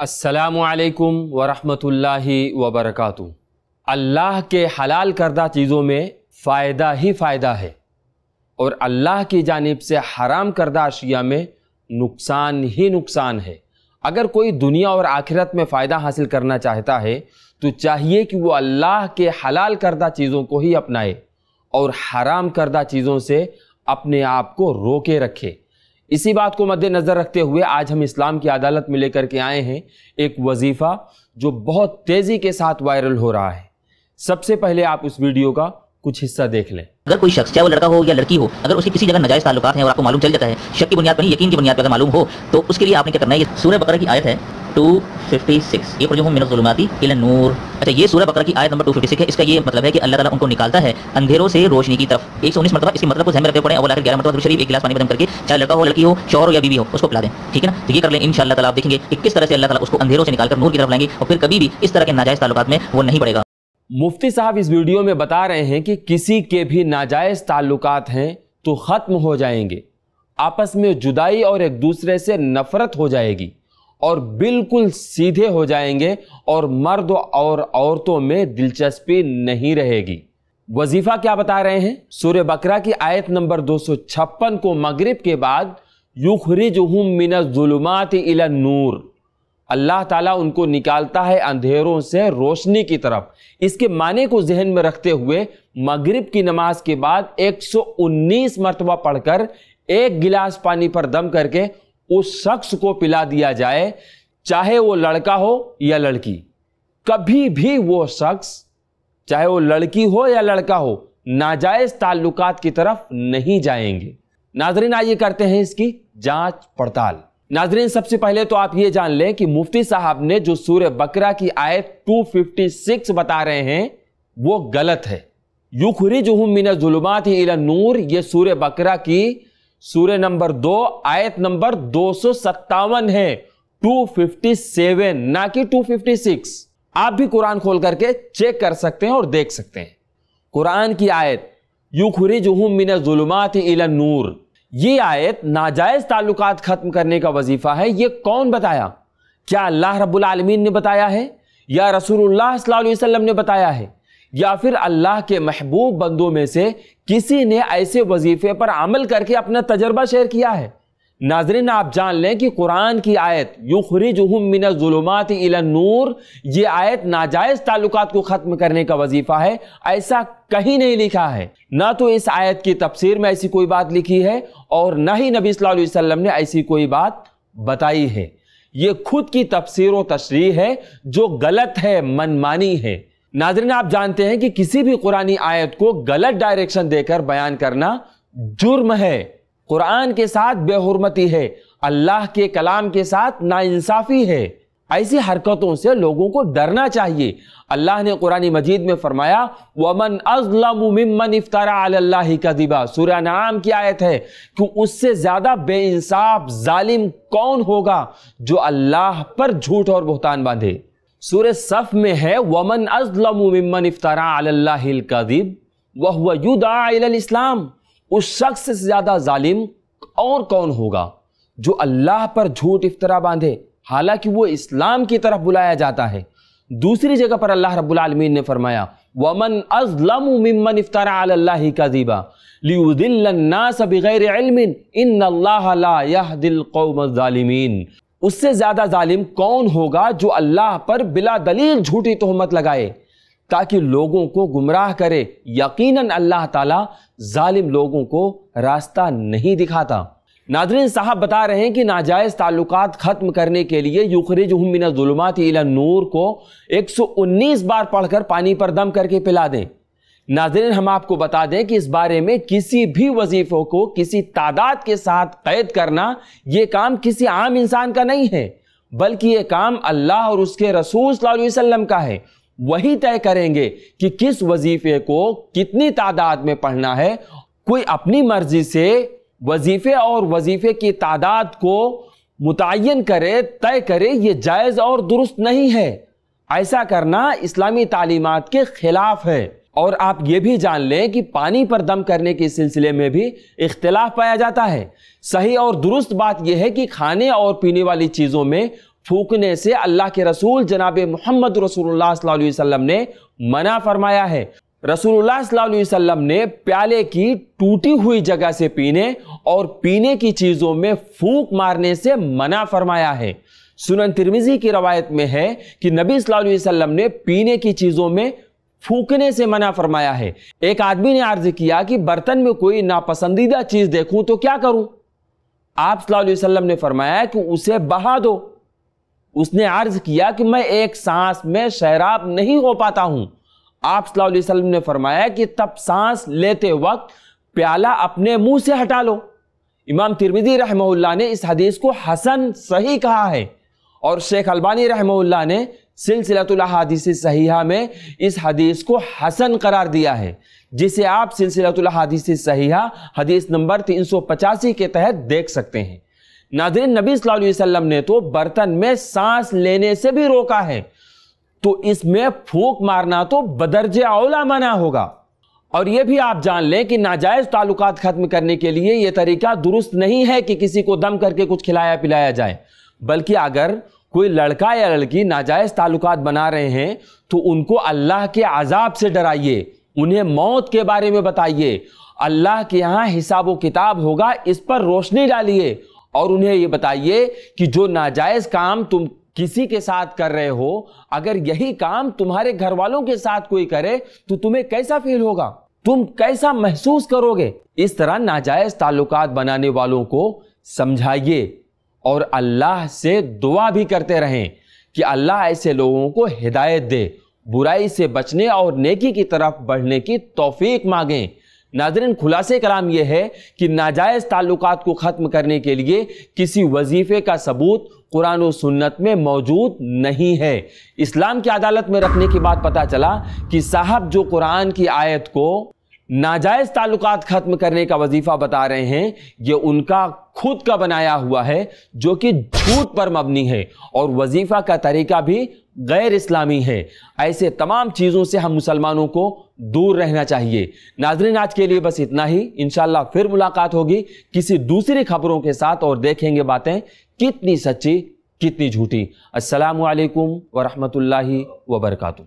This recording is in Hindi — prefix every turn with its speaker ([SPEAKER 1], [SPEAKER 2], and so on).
[SPEAKER 1] असलकम वरहमतुल्लाहि वबरकू अल्लाह के हलाल करदा चीज़ों में फ़ायदा ही फ़ायदा है और अल्लाह की जानब से हराम करदा अशिया में नुकसान ही नुकसान है अगर कोई दुनिया और आखिरत में फ़ायदा हासिल करना चाहता है तो चाहिए कि वो अल्लाह के हलाल करदा चीज़ों को ही अपनाए और हराम करदा चीज़ों से अपने आप को रोके रखे इसी बात को मद्देनज़र रखते हुए आज हम इस्लाम की अदालत में लेकर के आए हैं एक वजीफ़ा जो बहुत तेज़ी के साथ वायरल हो रहा है सबसे पहले आप उस वीडियो का कुछ हिस्सा देख लें अगर कोई शख्स चाहे वो लड़का हो या लड़की हो अगर उसकी किसी जगह नजायज ताल्लुक है और आपको मालूम चल जाता है शक की बुनियाद पर नहीं यकीन की बुनियाद पर मालूम हो तो उसके लिए आपने क्या करना है सूर्य बकर की आयत है टू फिफ्टी सिक्स ये जो मिनत नूर अच्छा ये सूरह बकरा की आयत नंबर 256 है इसका ये मतलब है कि अल्लाह ताला उनको निकालता है अंधेरों से रोशनी की तरफ एक सौ मतलब इसके मतलब को ध्यान में रखते पड़े और लाकर ग्यारह मतलब शरीफ एक गिलास पानी बदम करके चाहे लड़का हो लड़की हो शौहर हो या बीवी हो उसको पिला दें ठीक है ना तो ये कर लें इन ताला आप देखेंगे कि किस तरह से अल्लाह ताला उसको अंधेरों से निकालकर नूर की तरफ लाएंगे और फिर कभी भी इस तरह के नाजायज ताल्लुक में वो नहीं पड़ेगा मुफ्ती साहब इस वीडियो में बता रहे हैं कि किसी के भी नाजायज ताल्लुकात हैं तो ख़त्म हो जाएंगे आपस में जुदाई और एक दूसरे से नफरत हो जाएगी और बिल्कुल सीधे हो जाएंगे और मर्द और औरतों में दिलचस्पी नहीं रहेगी वजीफा क्या बता रहे हैं सूर्य बकरा की आयत नंबर 256 को मगरिब के बाद युखरिजुहुम इला नूर अल्लाह ताला उनको निकालता है अंधेरों से रोशनी की तरफ इसके माने को जहन में रखते हुए मगरिब की नमाज के बाद 119 मरतबा पढ़कर एक गिलास पानी पर दम करके उस शख्स को पिला दिया जाए चाहे वो लड़का हो या लड़की कभी भी वो शख्स चाहे वो लड़की हो या लड़का हो नाजायज ताल्लुकात की तरफ नहीं जाएंगे नाजरीन आइए करते हैं इसकी जांच पड़ताल नाजरीन सबसे पहले तो आप ये जान लें कि मुफ्ती साहब ने जो सूर्य बकरा की आयत 256 बता रहे हैं वो गलत है युखरी जुलमात ही नूर ये सूर्य बकरा की सूर्य नंबर दो आयत नंबर दो सौ सत्तावन है 257 ना कि 256 आप भी कुरान खोल करके चेक कर सकते हैं और देख सकते हैं कुरान की आयत यू खुरी जुहम मिन जुलमात नूर ये आयत नाजायज ताल्लुकात खत्म करने का वजीफा है ये कौन बताया क्या अल्लाह रब्बुल आलमीन ने बताया है या रसूलुल्लाह सल्लल्लाहु वसल्लम ने बताया है या फिर अल्लाह के महबूब बंदों में से किसी ने ऐसे वजीफे पर अमल करके अपना तजर्बा शेयर किया है नाजरीन आप जान लें कि कुरान की आयत युखरिजुमिनजुलमात नूर ये आयत नाजायज़ ताल्लुक को ख़त्म करने का वजीफ़ा है ऐसा कहीं नहीं लिखा है ना तो इस आयत की तफसीर में ऐसी कोई बात लिखी है और ना ही नबी सल्लल्लाहु अलैहि वसल्लम ने ऐसी कोई बात बताई है ये खुद की तफसीर व तशरी है जो गलत है मनमानी है नाजरीन आप जानते हैं कि किसी भी कुरानी आयत को गलत डायरेक्शन देकर बयान करना जुर्म है कुरान के साथ बेहरमती है अल्लाह के कलाम के साथ नाइंसाफी है ऐसी हरकतों से लोगों को डरना चाहिए अल्लाह ने कुरानी मजीद में फरमाया वमन अजलमन इफ्तारा सूर्य नाम की आयत है कि उससे ज़्यादा बेइंसाफ जालिम कौन होगा जो अल्लाह पर झूठ और बहतान बांधे सूर्य सफ़ में है वमन अजलमन इफ्तारा अल्लाकदीब वह इस्लाम उस शख्स से ज़्यादा जालिम और कौन होगा जो अल्लाह पर झूठ इफ्तरा बांधे हालांकि वो इस्लाम की तरफ बुलाया जाता है दूसरी जगह पर अल्लाह रब्लमीन ने फरमाया वमन अजलमन इफ्तारा अल्लाह कदीबा लियुदिल्लन्नास बगैर इल्मिन इन अल्लाह ला यहदिल कौम ज़ालिमीन उससे ज्यादा जालिम कौन होगा जो अल्लाह पर बिला दलील झूठी तोहमत लगाए ताकि लोगों को गुमराह करे यकीनन अल्लाह ताला जालिम लोगों को रास्ता नहीं दिखाता नादरीन साहब बता रहे हैं कि नाजायज़ ताल्लुक ख़त्म करने के लिए युखरिज मिनजुलमात नूर को 119 बार पढ़कर पानी पर दम करके पिला दें नाजरीन हम आपको बता दें कि इस बारे में किसी भी वजीफों को किसी तादाद के साथ कैद करना ये काम किसी आम इंसान का नहीं है बल्कि ये काम अल्लाह और उसके रसूल वसल्लम का है वही तय करेंगे कि किस वजीफे को कितनी तादाद में पढ़ना है कोई अपनी मर्जी से वजीफे और वजीफे की तादाद को मुतन करे तय करे ये जायज़ और दुरुस्त नहीं है ऐसा करना इस्लामी तालीमत के ख़िलाफ़ है और आप ये भी जान लें कि पानी पर दम करने के सिलसिले में भी इख्तलाफ पाया जाता है सही और दुरुस्त बात यह है कि खाने और पीने वाली चीज़ों में फूकने से अल्लाह के रसूल जनाब मोहम्मद रसूलुल्लाह वसल्लम ने मना फरमाया है रसूलुल्लाह वसल्लम ने प्याले की टूटी हुई जगह से पीने और पीने की चीज़ों में फूक मारने से मना फरमाया है सुनन तिरमिजी की रवायत में है कि नबी वसल्लम ने पीने की चीज़ों में फूकने से मना फरमाया है एक आदमी ने अर्ज किया कि बर्तन में कोई नापसंदीदा चीज देखूं तो क्या करूं आप वसल्लम ने फरमाया कि उसे बहा दो उसने अर्ज किया कि मैं एक सांस में शराब नहीं हो पाता हूं आप वसल्लम ने फरमाया कि तब सांस लेते वक्त प्याला अपने मुंह से हटा लो इमाम तिरमिदी रहमहुल्ला ने इस हदीस को हसन सही कहा है और शेख अलबानी रहमहुल्ला ने सिलसिलतुल हदीस सहीहा में इस हदीस को हसन करार दिया है जिसे आप सिलसिलतुल हदीस सहीहा हदीस नंबर तीन सौ पचासी के तहत देख सकते हैं नादिन नबी सल्लाम ने तो बर्तन में सांस लेने से भी रोका है तो इसमें फूक मारना तो बदरज अवला मना होगा और यह भी आप जान लें कि नाजायज ताल्लुक खत्म करने के लिए यह तरीका दुरुस्त नहीं है कि किसी को दम करके कुछ खिलाया पिलाया जाए बल्कि अगर कोई लड़का या लड़की नाजायज़ ताल्लुकात बना रहे हैं तो उनको अल्लाह के आज़ाब से डराइए उन्हें मौत के बारे में बताइए अल्लाह के यहाँ हिसाब व किताब होगा इस पर रोशनी डालिए और उन्हें ये बताइए कि जो नाजायज़ काम तुम किसी के साथ कर रहे हो अगर यही काम तुम्हारे घर वालों के साथ कोई करे तो तुम्हें कैसा फील होगा तुम कैसा महसूस करोगे इस तरह नाजायज़ ताल्लुकात बनाने वालों को समझाइए और अल्लाह से दुआ भी करते रहें कि अल्लाह ऐसे लोगों को हिदायत दे बुराई से बचने और नेकी की तरफ बढ़ने की तोफ़ी मांगें नाजरन खुलासे कलाम यह है कि नाजायज़ ताल्लुक़ को ख़त्म करने के लिए किसी वजीफ़े का सबूत कुरान सुन्नत में मौजूद नहीं है इस्लाम की अदालत में रखने की बात पता चला कि साहब जो कुरान की आयत को नाजायज ताल्लुकात खत्म करने का वजीफा बता रहे हैं ये उनका खुद का बनाया हुआ है जो कि झूठ पर मबनी है और वजीफा का तरीका भी गैर इस्लामी है ऐसे तमाम चीज़ों से हम मुसलमानों को दूर रहना चाहिए नाजरीन आज के लिए बस इतना ही इन फिर मुलाकात होगी किसी दूसरी खबरों के साथ और देखेंगे बातें कितनी सच्ची कितनी झूठी असलकम लाही वरकू